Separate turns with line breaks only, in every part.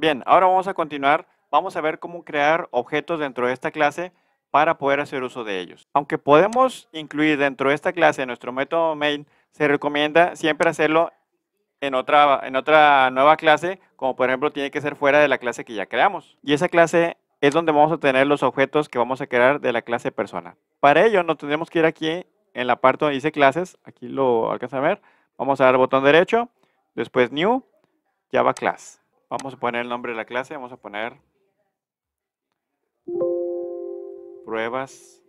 Bien, ahora vamos a continuar. Vamos a ver cómo crear objetos dentro de esta clase para poder hacer uso de ellos. Aunque podemos incluir dentro de esta clase nuestro método main, se recomienda siempre hacerlo en otra, en otra nueva clase, como por ejemplo tiene que ser fuera de la clase que ya creamos. Y esa clase es donde vamos a tener los objetos que vamos a crear de la clase persona. Para ello nos tenemos que ir aquí en la parte donde dice clases, aquí lo alcanza a ver, vamos a dar botón derecho, después new, Java class. Vamos a poner el nombre de la clase, vamos a poner pruebas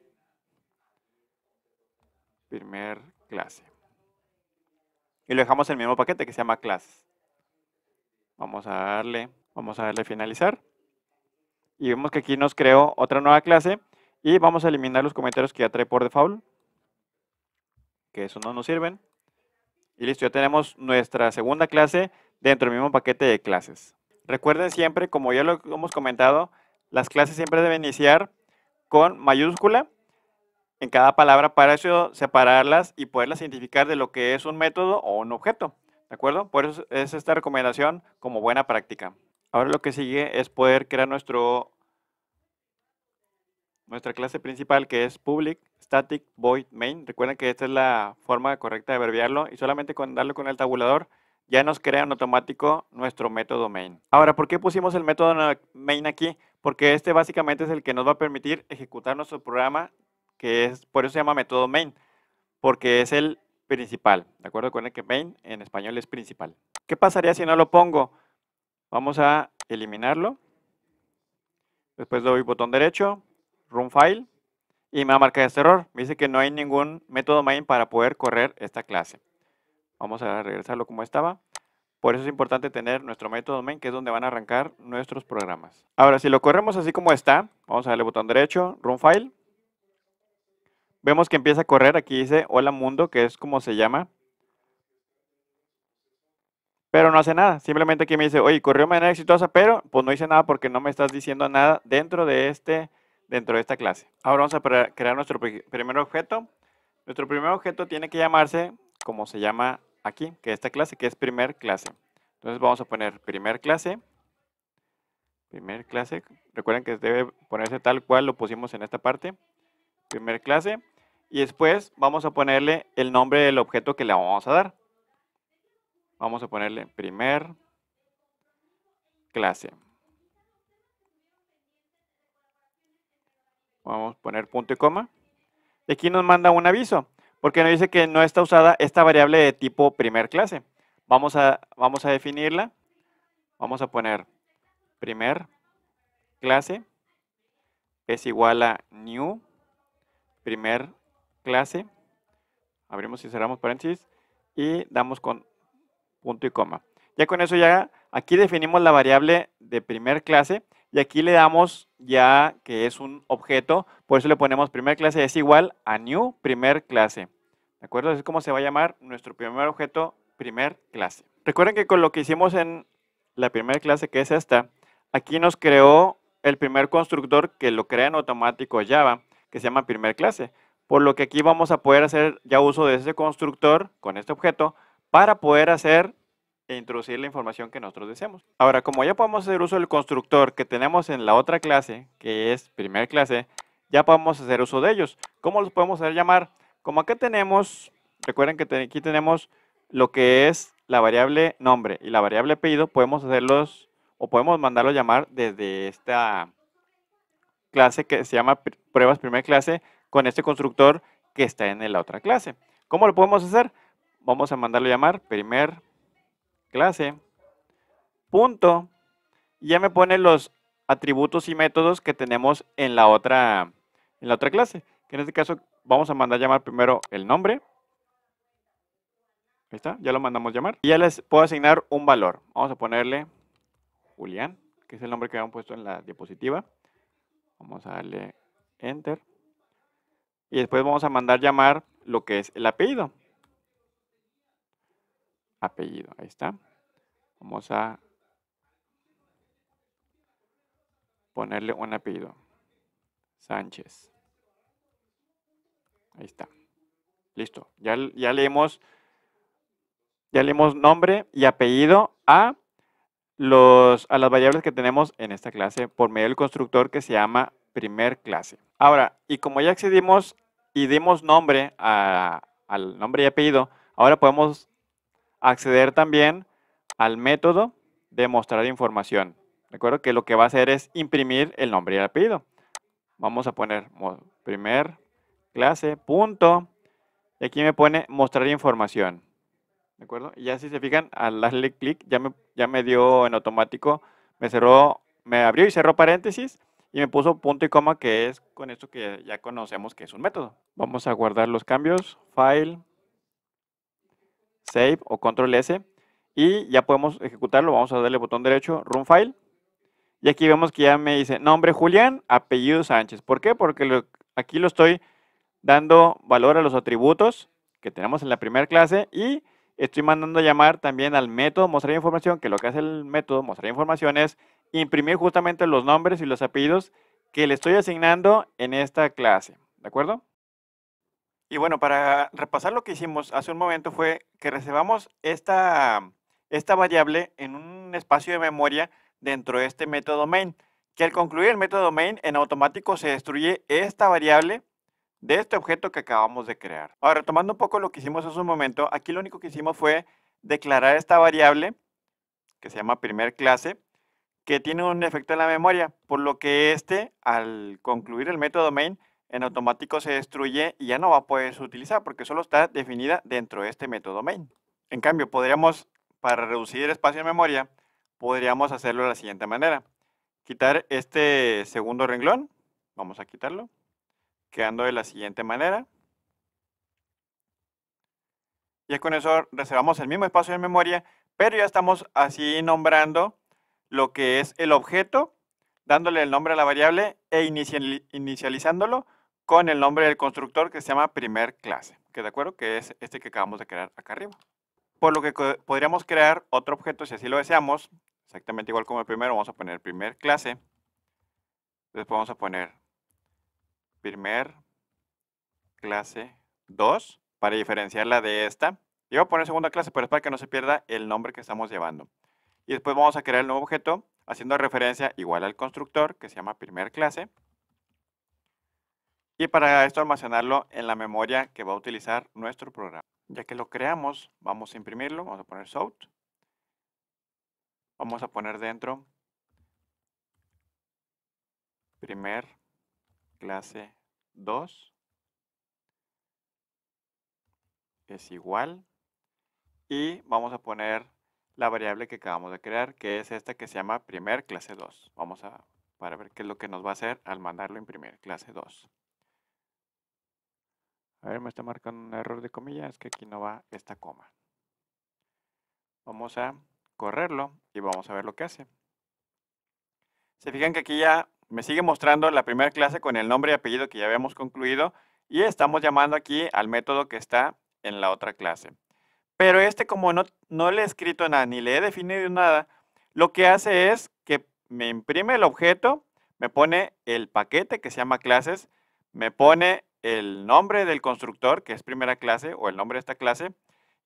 primer clase. Y lo dejamos el mismo paquete que se llama clases. Vamos a darle, vamos a darle finalizar. Y vemos que aquí nos creó otra nueva clase y vamos a eliminar los comentarios que ya trae por default. Que eso no nos sirven. Y listo, ya tenemos nuestra segunda clase dentro del mismo paquete de clases. Recuerden siempre, como ya lo hemos comentado, las clases siempre deben iniciar con mayúscula en cada palabra para eso separarlas y poderlas identificar de lo que es un método o un objeto. ¿De acuerdo? Por eso es esta recomendación como buena práctica. Ahora lo que sigue es poder crear nuestro, nuestra clase principal que es public static void main. Recuerden que esta es la forma correcta de abreviarlo y solamente con darle con el tabulador ya nos crea en automático nuestro método main. Ahora, ¿por qué pusimos el método main aquí? Porque este básicamente es el que nos va a permitir ejecutar nuestro programa, que es, por eso se llama método main, porque es el principal, ¿de acuerdo? con el que main en español es principal. ¿Qué pasaría si no lo pongo? Vamos a eliminarlo. Después doy botón derecho, Run File, y me va a marcar este error. Me dice que no hay ningún método main para poder correr esta clase. Vamos a regresarlo como estaba. Por eso es importante tener nuestro método main, que es donde van a arrancar nuestros programas. Ahora, si lo corremos así como está, vamos a darle botón derecho, Run File. Vemos que empieza a correr, aquí dice Hola Mundo, que es como se llama. Pero no hace nada, simplemente aquí me dice, oye, corrió de manera exitosa, pero pues no hice nada porque no me estás diciendo nada dentro de, este, dentro de esta clase. Ahora vamos a crear nuestro primer objeto. Nuestro primer objeto tiene que llamarse como se llama aquí, que esta clase, que es primer clase. Entonces vamos a poner primer clase, primer clase, recuerden que debe ponerse tal cual lo pusimos en esta parte, primer clase, y después vamos a ponerle el nombre del objeto que le vamos a dar. Vamos a ponerle primer clase. Vamos a poner punto y coma. Y aquí nos manda un aviso porque nos dice que no está usada esta variable de tipo primer clase. Vamos a, vamos a definirla. Vamos a poner primer clase es igual a new primer clase. Abrimos y cerramos paréntesis y damos con punto y coma. Ya con eso ya aquí definimos la variable de primer clase y aquí le damos ya que es un objeto, por eso le ponemos primer clase es igual a new primer clase. ¿De acuerdo? Así es como se va a llamar nuestro primer objeto primer clase. Recuerden que con lo que hicimos en la primera clase, que es esta, aquí nos creó el primer constructor que lo crea en automático Java, que se llama primer clase. Por lo que aquí vamos a poder hacer ya uso de ese constructor con este objeto para poder hacer e introducir la información que nosotros deseamos. Ahora, como ya podemos hacer uso del constructor que tenemos en la otra clase, que es primer clase, ya podemos hacer uso de ellos. ¿Cómo los podemos hacer llamar? Como acá tenemos, recuerden que aquí tenemos lo que es la variable nombre y la variable apellido, podemos hacerlos o podemos mandarlos llamar desde esta clase que se llama pruebas primera clase con este constructor que está en la otra clase. ¿Cómo lo podemos hacer? Vamos a mandarlo llamar primer clase, punto, ya me pone los atributos y métodos que tenemos en la otra, en la otra clase. Que en este caso vamos a mandar llamar primero el nombre. Ahí está, ya lo mandamos llamar. Y ya les puedo asignar un valor. Vamos a ponerle Julián, que es el nombre que habían puesto en la diapositiva. Vamos a darle Enter. Y después vamos a mandar llamar lo que es el apellido apellido. Ahí está. Vamos a ponerle un apellido. Sánchez. Ahí está. Listo. Ya, ya leemos. Ya nombre y apellido a, los, a las variables que tenemos en esta clase por medio del constructor que se llama primer clase. Ahora, y como ya accedimos y dimos nombre al nombre y apellido, ahora podemos acceder también al método de mostrar información. Recuerdo que lo que va a hacer es imprimir el nombre y el apellido. Vamos a poner primer clase, punto. Y aquí me pone mostrar información. ¿De acuerdo? Y ya si se fijan, al darle clic ya me, ya me dio en automático, me cerró, me abrió y cerró paréntesis y me puso punto y coma que es con esto que ya conocemos que es un método. Vamos a guardar los cambios, file, Save o Control S. Y ya podemos ejecutarlo. Vamos a darle botón derecho, Run File. Y aquí vemos que ya me dice nombre Julián, apellido Sánchez. ¿Por qué? Porque aquí lo estoy dando valor a los atributos que tenemos en la primera clase y estoy mandando a llamar también al método mostrar información, que lo que hace el método mostrar información es imprimir justamente los nombres y los apellidos que le estoy asignando en esta clase. ¿De acuerdo? Y bueno, para repasar lo que hicimos hace un momento fue que reservamos esta, esta variable en un espacio de memoria dentro de este método main, que al concluir el método main, en automático se destruye esta variable de este objeto que acabamos de crear. Ahora, retomando un poco lo que hicimos hace un momento, aquí lo único que hicimos fue declarar esta variable, que se llama primer clase, que tiene un efecto en la memoria, por lo que este, al concluir el método main, en automático se destruye y ya no va a poder utilizar porque solo está definida dentro de este método main. En cambio, podríamos, para reducir el espacio de memoria, podríamos hacerlo de la siguiente manera. Quitar este segundo renglón, vamos a quitarlo, quedando de la siguiente manera. Y con eso reservamos el mismo espacio de memoria, pero ya estamos así nombrando lo que es el objeto, dándole el nombre a la variable e inicializándolo con el nombre del constructor que se llama primer clase, que de acuerdo que es este que acabamos de crear acá arriba. Por lo que podríamos crear otro objeto si así lo deseamos, exactamente igual como el primero, vamos a poner primer clase, después vamos a poner primer clase 2 para diferenciarla de esta. Yo voy a poner segunda clase, pero es para que no se pierda el nombre que estamos llevando. Y después vamos a crear el nuevo objeto haciendo referencia igual al constructor que se llama primer clase y para esto almacenarlo en la memoria que va a utilizar nuestro programa. Ya que lo creamos, vamos a imprimirlo, vamos a poner Sout, vamos a poner dentro primer clase 2 es igual y vamos a poner la variable que acabamos de crear que es esta que se llama primer clase 2 vamos a para ver qué es lo que nos va a hacer al mandarlo a imprimir clase 2 a ver, me está marcando un error de comillas, es que aquí no va esta coma. Vamos a correrlo y vamos a ver lo que hace. Se fijan que aquí ya me sigue mostrando la primera clase con el nombre y apellido que ya habíamos concluido y estamos llamando aquí al método que está en la otra clase. Pero este como no, no le he escrito nada ni le he definido nada, lo que hace es que me imprime el objeto, me pone el paquete que se llama clases, me pone el nombre del constructor, que es primera clase, o el nombre de esta clase,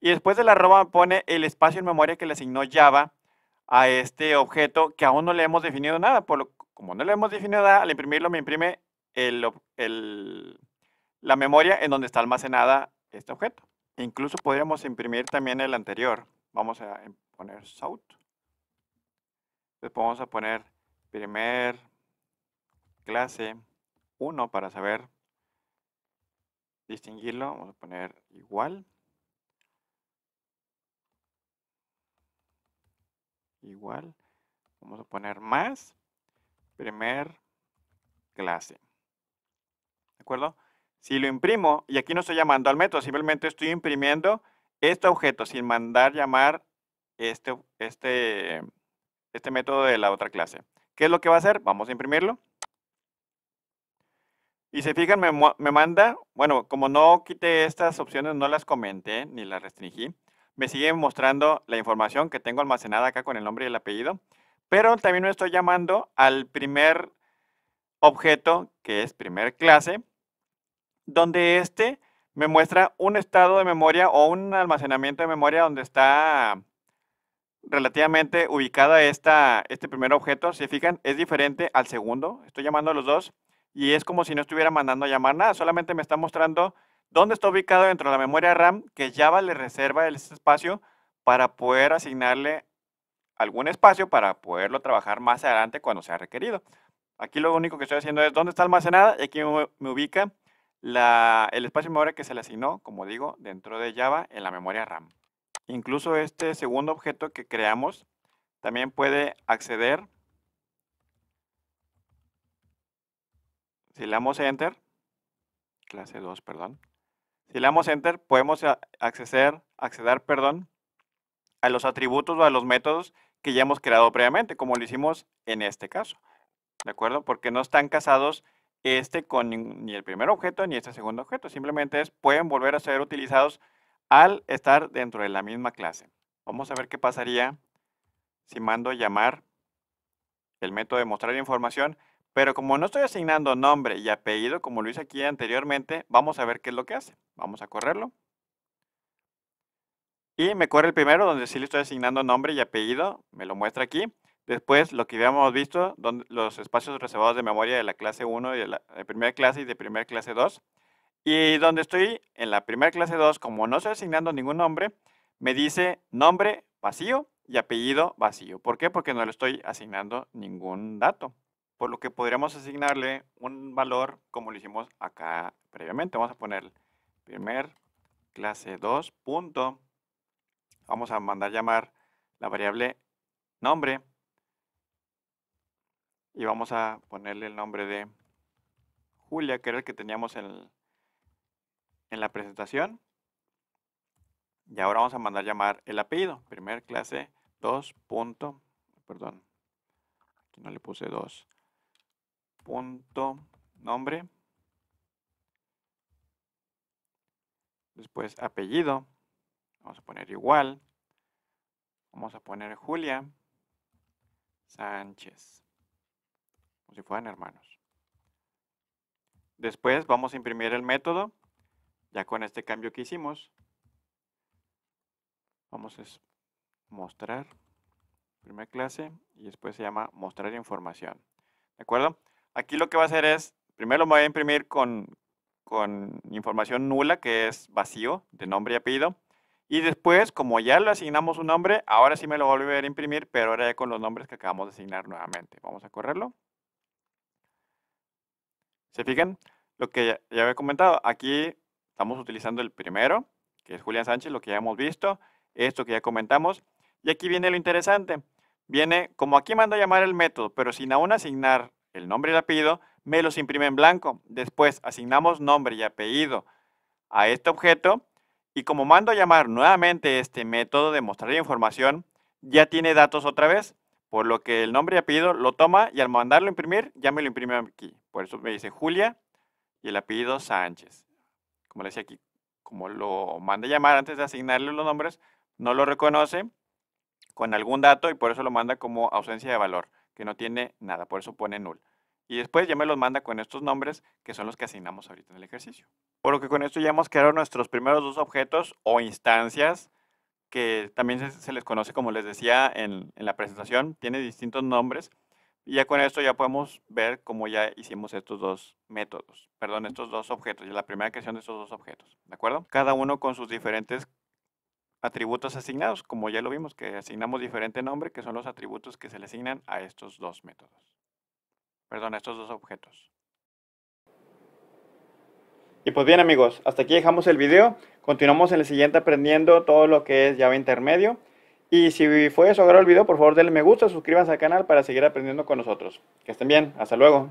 y después del arroba pone el espacio en memoria que le asignó Java a este objeto que aún no le hemos definido nada. Por lo, como no le hemos definido nada, al imprimirlo me imprime el, la memoria en donde está almacenada este objeto. E incluso podríamos imprimir también el anterior. Vamos a em, poner Sout. Después vamos a poner primer clase 1 para saber distinguirlo, vamos a poner igual. Igual. Vamos a poner más. Primer clase. ¿De acuerdo? Si lo imprimo, y aquí no estoy llamando al método, simplemente estoy imprimiendo este objeto sin mandar llamar este, este, este método de la otra clase. ¿Qué es lo que va a hacer? Vamos a imprimirlo. Y se fijan, me, manda, bueno, como no quité estas opciones, no las comenté ni las restringí, me sigue mostrando la información que tengo almacenada acá con el nombre y el apellido, pero también me estoy llamando al primer objeto, que es primer clase, donde este me muestra un estado de memoria o un almacenamiento de memoria donde está relativamente ubicada este primer objeto. Si fijan, es diferente al segundo. Estoy llamando a los dos y es como si no estuviera mandando a llamar nada, solamente me está mostrando dónde está ubicado dentro de la memoria RAM que Java le reserva ese espacio para poder asignarle algún espacio para poderlo trabajar más adelante cuando sea requerido. Aquí lo único que estoy haciendo es dónde está almacenada y aquí me ubica el espacio de memoria que se le asignó, como digo, dentro de Java en la memoria RAM. Incluso este segundo objeto que creamos también puede acceder Si le damos Enter, clase 2, perdón. Si le damos Enter, podemos acceder, acceder perdón, a los atributos o a los métodos que ya hemos creado previamente, como lo hicimos en este caso. ¿De acuerdo? Porque no están casados este con ni el primer objeto ni este segundo objeto. Simplemente es, pueden volver a ser utilizados al estar dentro de la misma clase. Vamos a ver qué pasaría si mando llamar el método de mostrar información pero como no estoy asignando nombre y apellido como lo hice aquí anteriormente, vamos a ver qué es lo que hace. Vamos a correrlo. Y me corre el primero donde sí le estoy asignando nombre y apellido, me lo muestra aquí. Después, lo que habíamos visto, donde los espacios reservados de memoria de la clase 1, y de la de primera clase y de primera clase 2. Y donde estoy en la primera clase 2, como no estoy asignando ningún nombre, me dice nombre vacío y apellido vacío. ¿Por qué? Porque no le estoy asignando ningún dato por lo que podríamos asignarle un valor como lo hicimos acá previamente. Vamos a poner primer clase 2 punto. Vamos a mandar llamar la variable nombre y vamos a ponerle el nombre de Julia, que era el que teníamos en, la presentación. Y ahora vamos a mandar llamar el apellido. Primer clase 2 punto, perdón, aquí no le puse 2 punto nombre. Después apellido. Vamos a poner igual. Vamos a poner Julia Sánchez. Como si fueran hermanos. Después vamos a imprimir el método. Ya con este cambio que hicimos. Vamos a mostrar. Primera clase. Y después se llama mostrar información. ¿De acuerdo? Aquí lo que va a hacer es, primero lo voy a imprimir con, información nula, que es vacío, de nombre y apellido. Y después, como ya le asignamos un nombre, ahora sí me lo voy a volver a imprimir, pero ahora ya con los nombres que acabamos de asignar nuevamente. Vamos a correrlo. ¿Se fijan? Lo que ya, ya había comentado, aquí estamos utilizando el primero, que es Julián Sánchez, lo que ya hemos visto, esto que ya comentamos. Y aquí viene lo interesante. Viene, como aquí manda a llamar el método, pero sin aún asignar el nombre y el apellido, me los imprime en blanco. Después asignamos nombre y apellido a este objeto y como mando a llamar nuevamente este método de mostrar información, ya tiene datos otra vez, por lo que el nombre y apellido lo toma y al mandarlo a imprimir ya me lo imprime aquí. Por eso me dice Julia y el apellido Sánchez. Como le decía aquí, como lo manda a llamar antes de asignarle los nombres, no lo reconoce con algún dato y por eso lo manda como ausencia de valor que no tiene nada, por eso pone null. Y después ya me los manda con estos nombres que son los que asignamos ahorita en el ejercicio. Por lo que con esto ya hemos creado nuestros primeros dos objetos o instancias que también se, les conoce, como les decía en, la presentación, tiene distintos nombres. Y ya con esto ya podemos ver cómo ya hicimos estos dos métodos, perdón, estos dos objetos, y la primera creación de estos dos objetos, ¿de acuerdo? Cada uno con sus diferentes atributos asignados, como ya lo vimos, que asignamos diferente nombre, que son los atributos que se le asignan a estos dos métodos. Perdón, a estos dos objetos. Y pues bien amigos, hasta aquí dejamos el video. Continuamos en el siguiente aprendiendo todo lo que es Java intermedio. Y si fue eso su el video, por favor denle me gusta, suscríbanse al canal para seguir aprendiendo con nosotros. Que estén bien, hasta luego.